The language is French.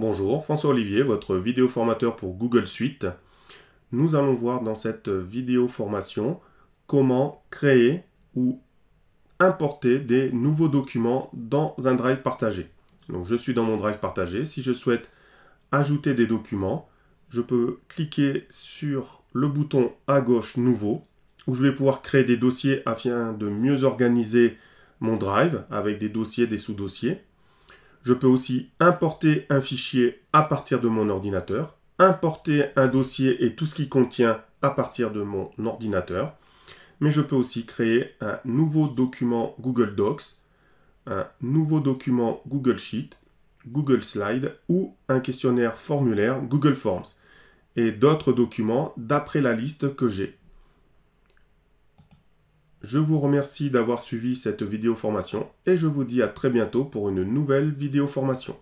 Bonjour, François Olivier, votre vidéo formateur pour Google Suite. Nous allons voir dans cette vidéo formation comment créer ou importer des nouveaux documents dans un drive partagé. Donc je suis dans mon drive partagé. Si je souhaite ajouter des documents, je peux cliquer sur le bouton à gauche nouveau où je vais pouvoir créer des dossiers afin de mieux organiser mon drive avec des dossiers, des sous-dossiers je peux aussi importer un fichier à partir de mon ordinateur, importer un dossier et tout ce qui contient à partir de mon ordinateur, mais je peux aussi créer un nouveau document Google Docs, un nouveau document Google Sheet, Google Slide ou un questionnaire formulaire Google Forms et d'autres documents d'après la liste que j'ai. Je vous remercie d'avoir suivi cette vidéo formation et je vous dis à très bientôt pour une nouvelle vidéo formation.